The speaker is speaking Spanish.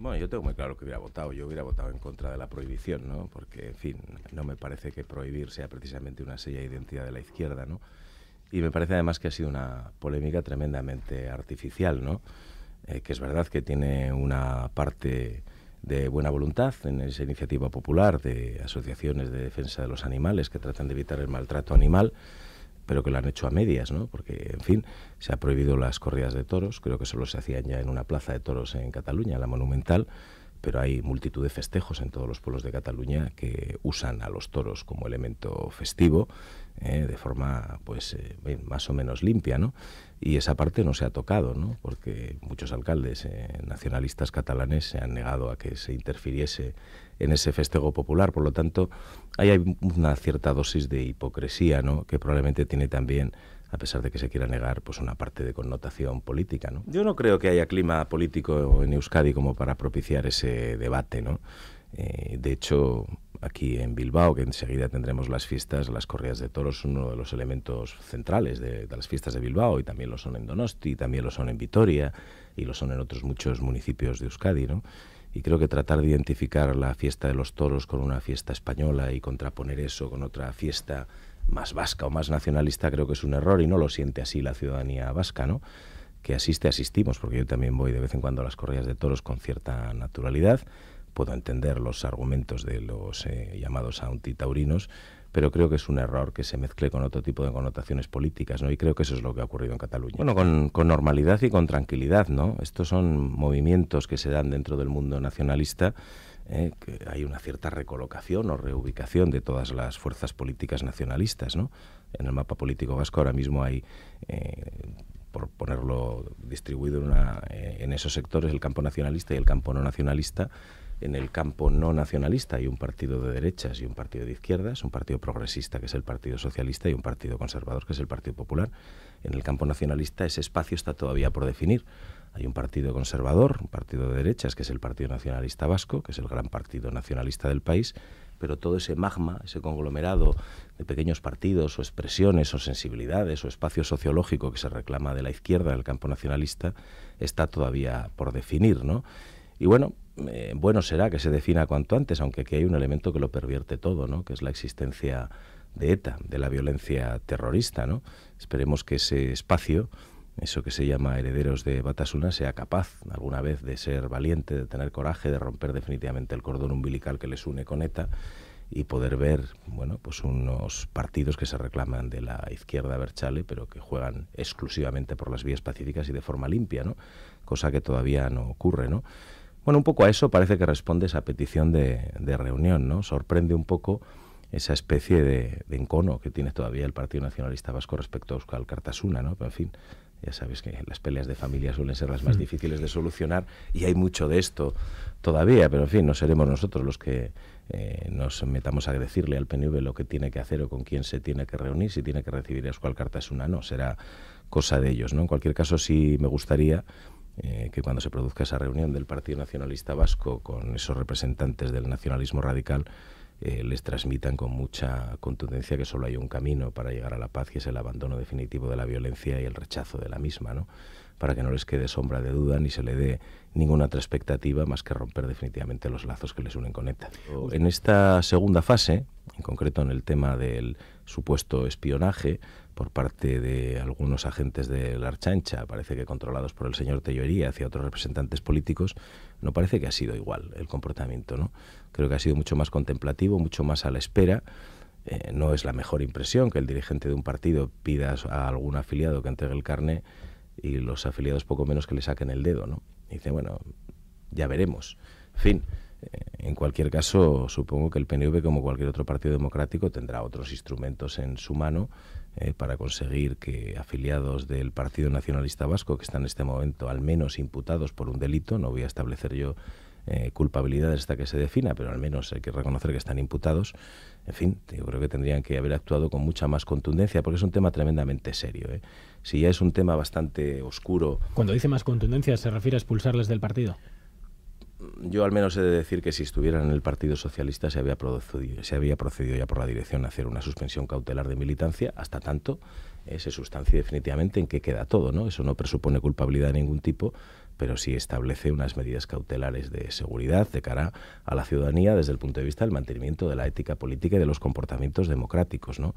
Bueno, yo tengo muy claro que hubiera votado. Yo hubiera votado en contra de la prohibición, ¿no? Porque, en fin, no me parece que prohibir sea precisamente una sella de identidad de la izquierda, ¿no? Y me parece además que ha sido una polémica tremendamente artificial, ¿no? Eh, que es verdad que tiene una parte de buena voluntad en esa iniciativa popular de asociaciones de defensa de los animales que tratan de evitar el maltrato animal, pero que lo han hecho a medias, ¿no? Porque, en fin, se han prohibido las corridas de toros, creo que solo se hacían ya en una plaza de toros en Cataluña, la Monumental, pero hay multitud de festejos en todos los pueblos de Cataluña que usan a los toros como elemento festivo eh, de forma pues eh, más o menos limpia, ¿no? Y esa parte no se ha tocado, ¿no? Porque muchos alcaldes eh, nacionalistas catalanes se han negado a que se interfiriese en ese festejo popular. Por lo tanto, hay una cierta dosis de hipocresía, ¿no? Que probablemente tiene también a pesar de que se quiera negar pues una parte de connotación política. Yo no creo que haya clima político en Euskadi como para propiciar ese debate. ¿no? Eh, de hecho, aquí en Bilbao, que enseguida tendremos las fiestas, las corridas de toros son uno de los elementos centrales de, las fiestas de Bilbao y también lo son en Donosti, también lo son en Vitoria y lo son en otros muchos municipios de Euskadi, ¿no? Y creo que tratar de identificar la fiesta de los toros con una fiesta española y contraponer eso con otra fiesta más vasca o más nacionalista creo que es un error y no lo siente así la ciudadanía vasca, ¿no? Que asiste, asistimos, porque yo también voy de vez en cuando a las corridas de toros con cierta naturalidad, puedo entender los argumentos de los eh, llamados anti-taurinos, pero creo que es un error que se mezcle con otro tipo de connotaciones políticas, ¿no? Y creo que eso es lo que ha ocurrido en Cataluña. Bueno, con, con, normalidad y con tranquilidad, ¿no? Estos son movimientos que se dan dentro del mundo nacionalista ¿eh? que hay una cierta recolocación o reubicación de todas las fuerzas políticas nacionalistas. ¿no? En el mapa político vasco ahora mismo hay, eh, por ponerlo distribuido en, eh, en esos sectores, el campo nacionalista y el campo no nacionalista. En el campo no nacionalista hay un partido de derechas y un partido de izquierdas, un partido progresista que es el Partido Socialista y un partido conservador que es el Partido Popular. En el campo nacionalista ese espacio está todavía por definir. Hay un partido conservador, un partido de derechas, que es el Partido Nacionalista Vasco, que es el gran partido nacionalista del país, pero todo ese magma, ese conglomerado de pequeños partidos o expresiones o sensibilidades o espacio sociológico que se reclama de la izquierda del campo nacionalista está todavía por definir, ¿no? Y bueno, eh, bueno será que se defina cuanto antes, aunque aquí hay un elemento que lo pervierte todo, ¿no? Que es la existencia de ETA, de la violencia terrorista, ¿no? Esperemos que ese espacio eso que se llama Herederos de Batasuna, sea capaz alguna vez de ser valiente, de tener coraje, de romper definitivamente el cordón umbilical que les une con ETA y poder ver bueno pues unos partidos que se reclaman de la izquierda berchale pero que juegan exclusivamente por las vías pacíficas y de forma limpia no cosa que todavía no ocurre no bueno un poco a eso parece que responde esa petición de, reunión no sorprende un poco esa especie de, encono que tiene todavía el Partido Nacionalista Vasco respecto a Euskal Cartasuna no pero, en fin ya sabes que las peleas de familia suelen ser las más mm. difíciles de solucionar y hay mucho de esto todavía, pero en fin, no seremos nosotros los que eh, nos metamos a decirle al PNV lo que tiene que hacer o con quién se tiene que reunir, si tiene que recibir carta es una no, será cosa de ellos. ¿no? En cualquier caso, sí me gustaría eh, que cuando se produzca esa reunión del Partido Nacionalista Vasco con esos representantes del nacionalismo radical, eh, les transmitan con mucha contundencia que solo hay un camino para llegar a la paz, que es el abandono definitivo de la violencia y el rechazo de la misma, ¿no? para que no les quede sombra de duda ni se le dé ninguna otra expectativa más que romper definitivamente los lazos que les unen con ETA. En esta segunda fase, en concreto en el tema del supuesto espionaje por parte de algunos agentes de la Archancha, parece que controlados por el señor Tellería hacia otros representantes políticos, no parece que ha sido igual el comportamiento. ¿no? Creo que ha sido mucho más contemplativo, mucho más a la espera. Eh, no es la mejor impresión que el dirigente de un partido pida a algún afiliado que entregue el carné y los afiliados poco menos que le saquen el dedo, ¿no? dice, bueno, ya veremos. En fin, eh, en cualquier caso, supongo que el PNV, como cualquier otro partido democrático, tendrá otros instrumentos en su mano eh, para conseguir que afiliados del Partido Nacionalista Vasco, que están en este momento al menos imputados por un delito, no voy a establecer yo eh, culpabilidad esta que se defina, pero al menos hay que reconocer que están imputados. En fin, yo creo que tendrían que haber actuado con mucha más contundencia, porque es un tema tremendamente serio. ¿eh? Si ya es un tema bastante oscuro. Cuando dice más contundencia, ¿se refiere a expulsarles del partido? Mm, yo al menos he de decir que si estuvieran en el Partido Socialista se había, procedido, se había procedido ya por la dirección a hacer una suspensión cautelar de militancia, hasta tanto eh, se sustancie definitivamente en qué queda todo, ¿no? Eso no presupone culpabilidad de ningún tipo, pero sí establece unas medidas cautelares de seguridad de cara a la ciudadanía desde el punto de vista del mantenimiento de la ética política y de los comportamientos democráticos, ¿no?